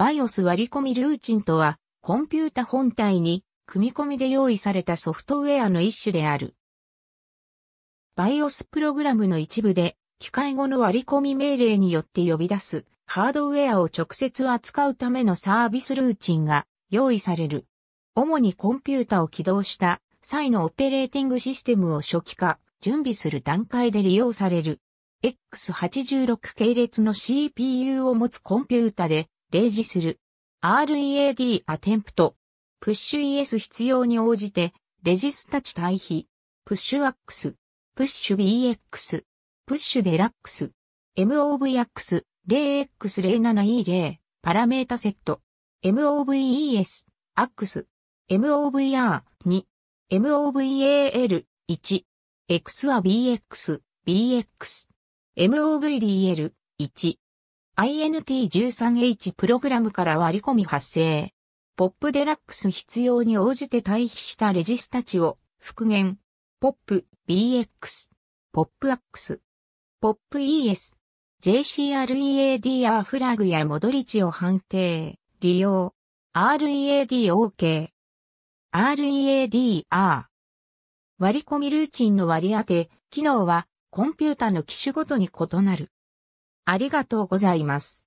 BIOS 割り込みルーチンとは、コンピュータ本体に組み込みで用意されたソフトウェアの一種である。BIOS プログラムの一部で、機械語の割り込み命令によって呼び出す、ハードウェアを直接扱うためのサービスルーチンが用意される。主にコンピュータを起動した際のオペレーティングシステムを初期化、準備する段階で利用される。X86 系列の CPU を持つコンピュータで、例示する。READ アテンプト。プッシュ ES 必要に応じて、レジスタ値対比。プッシュ AX。プッシュ BX。プッシュデラックス。MOVX。0x07E0。パラメータセット。MOVES。AX。MOVR2。MOVAL1。XABX。BX。MOVDL1。INT13H プログラムから割り込み発生。ポップデラックス必要に応じて対比したレジスタ値を復元。ポップ BX、ポップ X、ポップ ES、JCREADR フラグや戻り値を判定、利用、READOK、READR。割り込みルーチンの割り当て、機能はコンピュータの機種ごとに異なる。ありがとうございます。